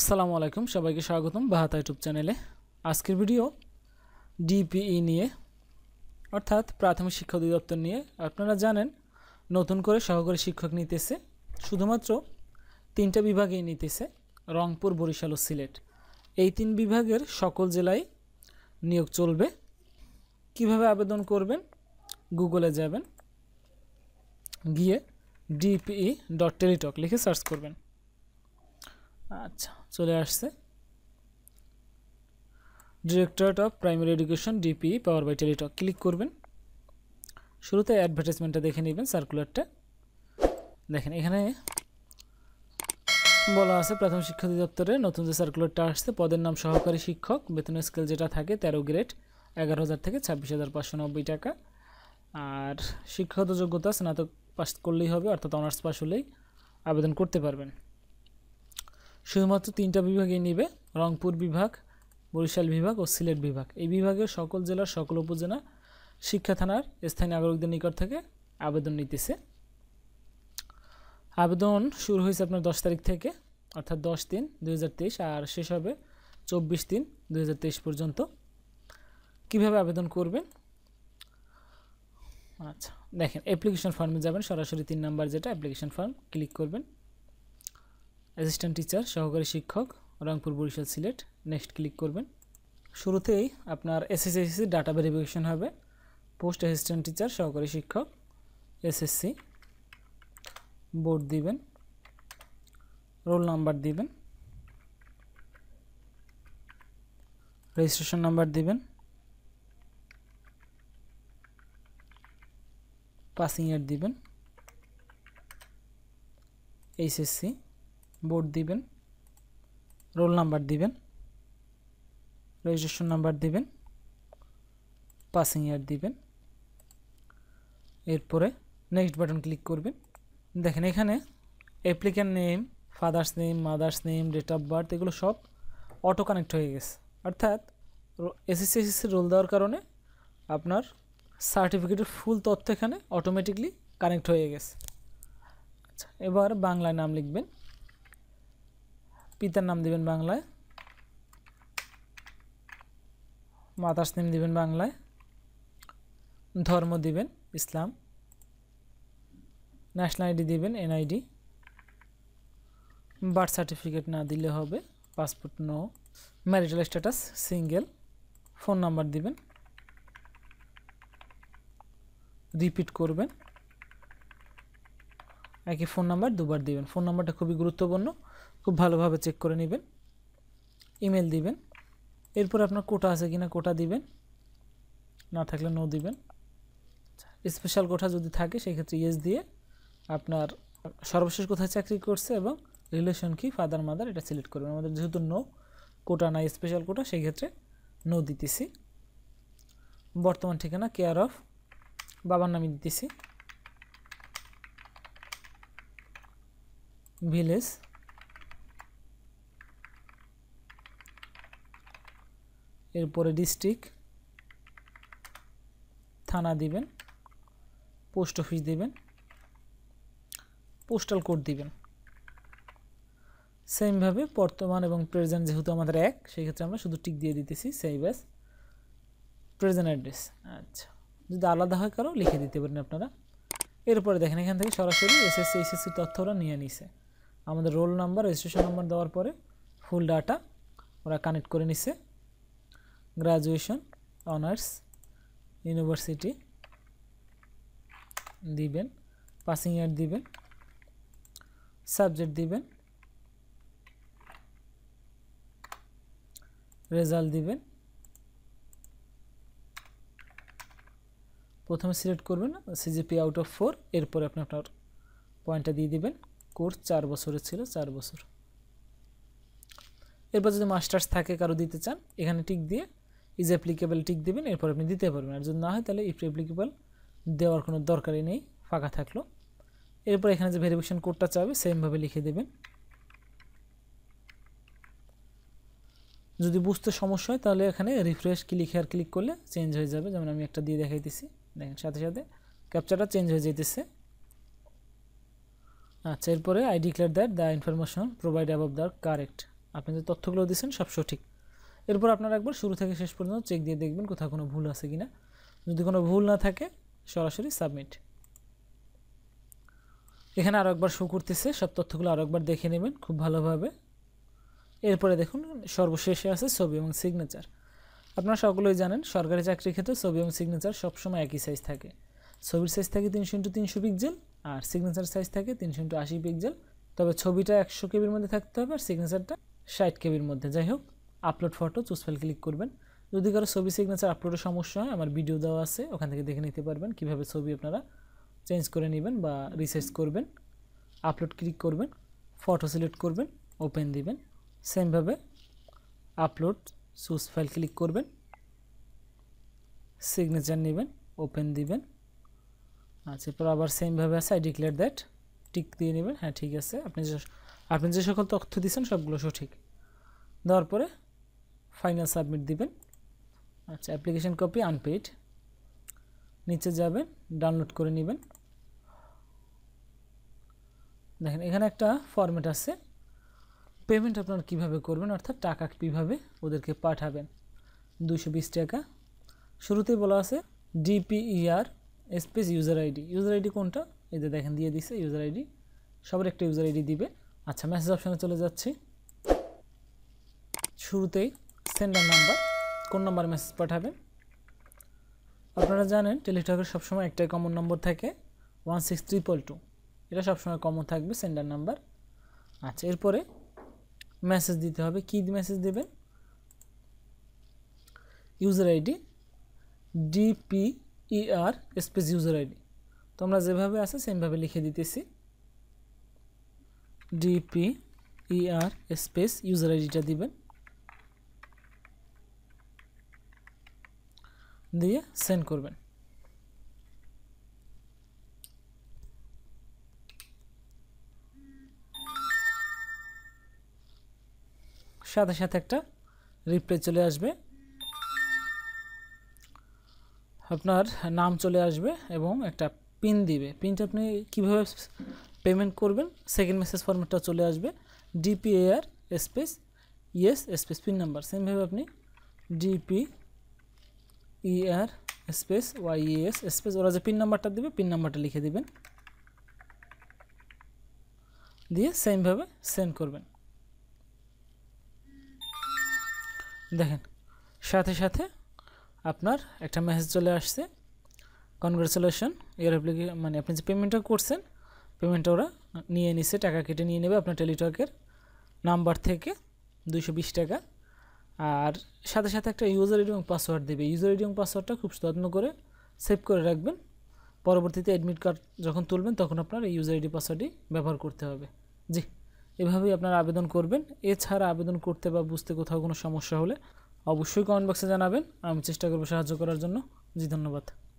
আসসালামু আলাইকুম সবাইকে স্বাগতম বাহাতা ইউটিউব চ্যানেলে আজকের ভিডিও ডিপিই নিয়ে অর্থাৎ প্রাথমিক শিক্ষা অধিদপ্তর নিয়ে আপনারা জানেন নতুন করে সহকারী শিক্ষক নিতেছে শুধুমাত্র তিনটা বিভাগেই নিতেছে রংপুর বরিশাল ও সিলেট এই তিন বিভাগের সকল জেলায় নিয়োগ চলবে কিভাবে আবেদন করবেন গুগলে যাবেন গিয়ে ডিপিই ডট টেলিটক লিখে সার্চ করবেন আচ্ছা চলে আসছে directorate of primary education DP power by Teletalk click করবেন শুরুতে অ্যাডভার্টাইজমেন্টটা দেখে নেবেন সার্কুলারটা দেখেন এখানে বলা আছে প্রাথমিক শিক্ষা দপ্তরে নতুন যে সার্কুলারটা আসছে পদের নাম সহকারী শিক্ষক বেতনের স্কেল যেটা থাকে তেরো গ্রেড এগারো হাজার থেকে ছাব্বিশ হাজার পাঁচশো নব্বই টাকা আর শিক্ষাগত যোগ্যতা স্নাতক পাস করলেই হবে অর্থাৎ অনার্স পাস হলেই আবেদন করতে পারবেন শুধুমাত্র তিনটা বিভাগে নেবে রংপুর বিভাগ বরিশাল বিভাগ ও সিলেট বিভাগ এই বিভাগের সকল জেলার সকল উপজেলা শিক্ষা থানার স্থানীয় নাগরিকদের নিকট থেকে আবেদন নিতেছে আবেদন শুরু হয়েছে আপনার দশ তারিখ থেকে অর্থাৎ দশ দিন দুই আর শেষ হবে চব্বিশ দিন দুই পর্যন্ত কিভাবে আবেদন করবেন আচ্ছা দেখেন অ্যাপ্লিকেশন ফর্মে যাবেন সরাসরি তিন নাম্বার যেটা অ্যাপ্লিকেশন ফর্ম ক্লিক করবেন অ্যাসিস্ট্যান্ট টিচার সহকারী শিক্ষক রংপুর বরিশাল সিলেট নেক্সট ক্লিক করবেন শুরুতেই আপনার এসএসএসসি ডাটা ভেরিফিকেশন হবে পোস্ট অ্যাসিস্ট্যান্ট টিচার সহকারী শিক্ষক এসএসসি বোর্ড দিবেন রোল নাম্বার দিবেন রেজিস্ট্রেশন নাম্বার দিবেন পাসিং ইয়ার দিবেন এইচএসসি বোর্ড দিবেন রোল নাম্বার দিবেন রেজিস্ট্রেশন নাম্বার দিবেন পাসিং ইয়ার দিবেন এরপরে নেক্সট বাটন ক্লিক করবেন দেখেন এখানে applicant name father's name mother's name date of birth এগুলো সব অটো কানেক্ট হয়ে গেছে অর্থাৎ এসএসসি এসএসসি রোল দেওয়ার কারণে আপনার সার্টিফিকেটের ফুল তথ্য এখানে অটোমেটিকলি কানেক্ট হয়ে গেছে আচ্ছা এবার বাংলায় নাম লিখবেন পিতার নাম দিবেন বাংলায় মাতাস নেম দিবেন বাংলায় ধর্ম দিবেন ইসলাম ন্যাশনাল আইডি দিবেন এনআইডি বার্থ সার্টিফিকেট না দিলে হবে passport no marital status single phone number দিবেন রিপিট করবেন একই ফোন নাম্বার দুবার দিবেন ফোন নাম্বারটা খুবই গুরুত্বপূর্ণ খুব ভালোভাবে চেক করে নেবেন ইমেল দিবেন এরপর আপনার কোটা আছে কিনা কোটা দিবেন না থাকলে নো দিবেন স্পেশাল কোটা যদি থাকে সেক্ষেত্রে ইয়েস দিয়ে আপনার সর্বশেষ কোথায় চাকরি করছে এবং রিলেশন কি ফাদার মাদার এটা সিলেক্ট করবেন আমাদের যেহেতু নো কোটা না স্পেশাল কোটা সেই ক্ষেত্রে নো দিতেছি বর্তমান ঠিকানা কেয়ার অফ বাবার নামে দিতেছি ভিলেজ এরপরে ডিস্ট্রিক্ট থানা দিবেন পোস্ট অফিস দিবেন পোস্টাল কোড দিবেন সেমভাবে বর্তমান এবং প্রেজেন্ট যেহেতু আমাদের এক সেক্ষেত্রে আমরা শুধু টিক দিয়ে দিতেছি সেভ ব্যাস প্রেজেন্ট অ্যাড্রেস আচ্ছা যদি আলাদা হয় কারো লিখে দিতে পারেন আপনারা এরপরে দেখেন এখান থেকে সরাসরি এসএসসি এইচএসসি তথ্য ওরা নিয়ে নিছে আমাদের রোল নাম্বার রেজিস্ট্রেশন নাম্বার দেওয়ার পরে ফুল ডাটা ওরা কানেক্ট করে নিছে গ্রাজুয়েশন অনার্স ইউনিভার্সিটি দিবেন পাসিং ইয়ার দিবেন সাবজেক্ট দিবেন রেজাল্ট দিবেন প্রথমে সিলেক্ট করবেন সিজিপি আউট অফ ফোর এরপরে আপনি আপনার পয়েন্টটা দিয়ে দিবেন কোর্স চার বছরের ছিল চার বছর এরপর যদি মাস্টার্স থাকে কারো দিতে চান এখানে টিক দিয়ে ইজ অ্যাপ্লিকেবল টিক দেবেন এরপর আপনি দিতে পারবেন আর যদি না হয় তাহলে ইফ অ্যাপ্লিকেবল দেওয়ার কোনো দরকারই নেই ফাঁকা থাকলো এরপর এখানে যে ভেরিফিকেশান কোডটা চাবে সেমভাবে লিখে দেবেন যদি বুঝতে সমস্যা হয় তাহলে এখানে রিফ্রেশ ক্লিক হেয়ার ক্লিক করলে চেঞ্জ হয়ে যাবে যেমন আমি একটা দিয়ে দেখাইতেছি দেখেন সাথে সাথে ক্যাপচারটা চেঞ্জ হয়ে যেতেছে আচ্ছা এরপরে I declare that the information provide above the correct আপনি যে তথ্যগুলো দিয়েছেন সব সঠিক এরপর আপনারা একবার শুরু থেকে শেষ পর্যন্ত চেক দিয়ে দেখবেন কোথাও কোনো ভুল আছে কি না যদি কোনো ভুল না থাকে সরাসরি সাবমিট এখানে আরও একবার শো করতেছে সব তথ্যগুলো আরও একবার দেখে নেবেন খুব ভালোভাবে এরপরে দেখুন সর্বশেষে আছে ছবি এবং সিগনেচার আপনারা সকলেই জানেন সরকারি চাকরির ক্ষেত্রে ছবি এবং সিগনেচার সবসময় একই সাইজ থাকে ছবির সাইজ থাকে তিনশো ইন্টু তিনশো পিকজেল আর সিগনেচার সাইজ থাকে তিনশো ইন্টু আশি পিকজেল তবে ছবিটা একশো কেবির মধ্যে থাকতে হবে আর সিগনেচারটা ষাট কেবির মধ্যে যাই হোক upload photo choose file click করবেন যদি কারো ছবি সিগনেচার আপলোডের সমস্যা হয় আমার ভিডিও দেওয়া আছে ওখান থেকে দেখে নিতে পারবেন কিভাবে ছবি আপনারা চেঞ্জ করে নেবেন বা রিসার্চ করবেন আপলোড ক্লিক করবেন ফটো সিলেক্ট করবেন ওপেন দিবেন সেমভাবে আপলোড সুস ফাইল ক্লিক করবেন সিগনেচার নেবেন ওপেন দিবেন আচ্ছা এরপর আবার সেমভাবে আছে আই ডিক্লেয়ার দ্যাট টিক দিয়ে নেবেন হ্যাঁ ঠিক আছে আপনি যে আপনি যে সকল তথ্য দিয়েছেন সবগুলো সঠিক দেওয়ার পরে ফাইনাল সাবমিট দিবেন আচ্ছা অ্যাপ্লিকেশান কপি আনপেইড নিচে যাবেন ডাউনলোড করে নেবেন দেখেন এখানে একটা ফর্ম্যাট আছে পেমেন্ট আপনারা কিভাবে করবেন অর্থাৎ টাকা কীভাবে ওদেরকে পাঠাবেন দুশো টাকা শুরুতেই বলা আছে DPER space user ID user ID কোনটা এতে দেখেন দিয়ে দিছে ইউজার আইডি সবার একটা ইউজার আইডি দিবে আচ্ছা মেসেজ অপশানে চলে যাচ্ছি শুরুতেই সেন্ডার নাম্বার কোন নাম্বারে মেসেজ পাঠাবেন আপনারা জানেন টেলিটকের সবসময় একটাই কমন নম্বর থাকে ওয়ান সিক্স ট্রিপল টু এটা সবসময় কমন থাকবে সেন্ডার নাম্বার আচ্ছা এরপরে মেসেজ দিতে হবে কী মেসেজ দেবেন user ID DPER space user ID তোমরা যেভাবে আছে সেমভাবে লিখে দিতেছি ডিপি ইআর স্পেস ইউজার আইডিটা দিবেন দিয়ে সেন্ড করবেনসাথে সাথে একটা রিপ্লাই চলে আসবে আপনার নাম চলে আসবে এবং একটা পিন দিবে পিনটা আপনি কিভাবে পেমেন্ট করবেন সেকেন্ড মেসেজ ফরম্যাটটা চলে আসবে dpair space yes space pin number same ভাবে আপনি dp ER space Y A S space ওরা যে পিন নাম্বারটা দিবে পিন নাম্বারটা লিখে দিবেন দি এই সেম ভাবে সেন্ড করবেন দেখেন সাথে সাথে আপনার একটা মেসেজ চলে আসছে কনগ্রাচুলেশন ইআর মানে আপনি পেমেন্টটা করেছেন পেমেন্টটা ওরা নিয়ে নিছে টাকা কেটে নিয়ে নেবে আপনার টেলিটক এর নাম্বার থেকে 220 টাকা আর সাথে সাথে একটা ইউজার আইডি এবং পাসওয়ার্ড দেবে ইউজার আইডি এবং পাসওয়ার্ডটা খুব যত্ন করে সেভ করে রাখবেন পরবর্তীতে অ্যাডমিট কার্ড যখন তুলবেন তখন আপনার এই ইউজার আইডি পাসওয়ার্ডটি ব্যবহার করতে হবে জি এভাবেই আপনারা আবেদন করবেন এছাড়া আবেদন করতে বা বুঝতে কোথাও কোনো সমস্যা হলে অবশ্যই কমেন্ট বক্সে জানাবেন আমি চেষ্টা করবো সাহায্য করার জন্য জি ধন্যবাদ